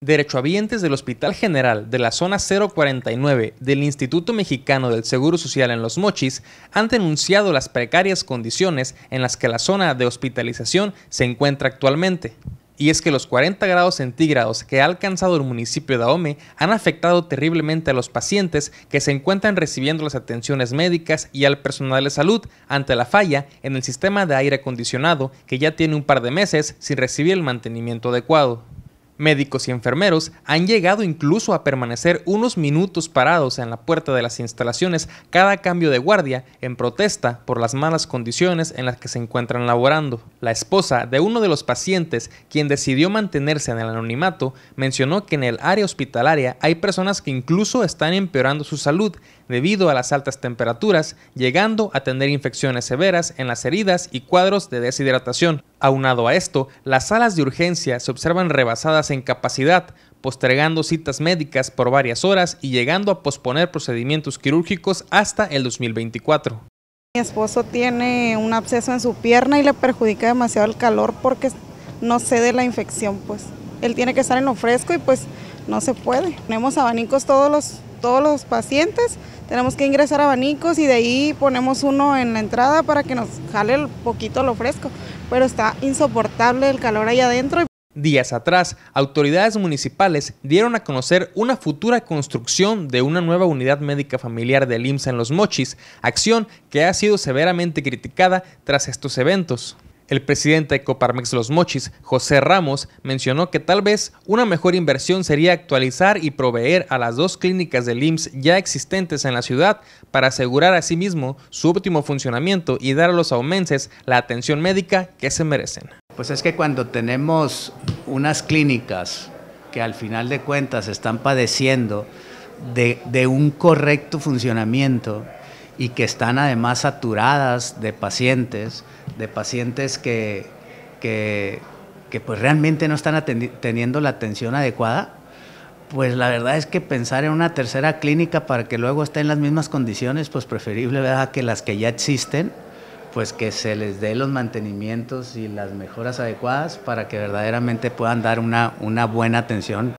Derechohabientes del Hospital General de la Zona 049 del Instituto Mexicano del Seguro Social en Los Mochis han denunciado las precarias condiciones en las que la zona de hospitalización se encuentra actualmente. Y es que los 40 grados centígrados que ha alcanzado el municipio de Ahome han afectado terriblemente a los pacientes que se encuentran recibiendo las atenciones médicas y al personal de salud ante la falla en el sistema de aire acondicionado que ya tiene un par de meses sin recibir el mantenimiento adecuado. Médicos y enfermeros han llegado incluso a permanecer unos minutos parados en la puerta de las instalaciones cada cambio de guardia en protesta por las malas condiciones en las que se encuentran laborando. La esposa de uno de los pacientes, quien decidió mantenerse en el anonimato, mencionó que en el área hospitalaria hay personas que incluso están empeorando su salud debido a las altas temperaturas, llegando a tener infecciones severas en las heridas y cuadros de deshidratación. Aunado a esto, las salas de urgencia se observan rebasadas en capacidad, postergando citas médicas por varias horas y llegando a posponer procedimientos quirúrgicos hasta el 2024. Mi esposo tiene un absceso en su pierna y le perjudica demasiado el calor porque no cede la infección, pues. Él tiene que estar en lo fresco y pues no se puede. Tenemos abanicos todos los, todos los pacientes, tenemos que ingresar abanicos y de ahí ponemos uno en la entrada para que nos jale un poquito lo fresco, pero está insoportable el calor ahí adentro. Días atrás, autoridades municipales dieron a conocer una futura construcción de una nueva unidad médica familiar del IMSA en Los Mochis, acción que ha sido severamente criticada tras estos eventos. El presidente de Coparmex Los Mochis, José Ramos, mencionó que tal vez una mejor inversión sería actualizar y proveer a las dos clínicas de IMSS ya existentes en la ciudad para asegurar a sí mismo su óptimo funcionamiento y dar a los aumenses la atención médica que se merecen. Pues es que cuando tenemos unas clínicas que al final de cuentas están padeciendo de un correcto funcionamiento, y que están además saturadas de pacientes, de pacientes que, que, pues realmente no están teniendo la atención adecuada, pues la verdad es que pensar en una tercera clínica para que luego esté en las mismas condiciones, pues preferible ¿verdad? que las que ya existen, pues que se les dé los mantenimientos y las mejoras adecuadas para que verdaderamente puedan dar una, una buena atención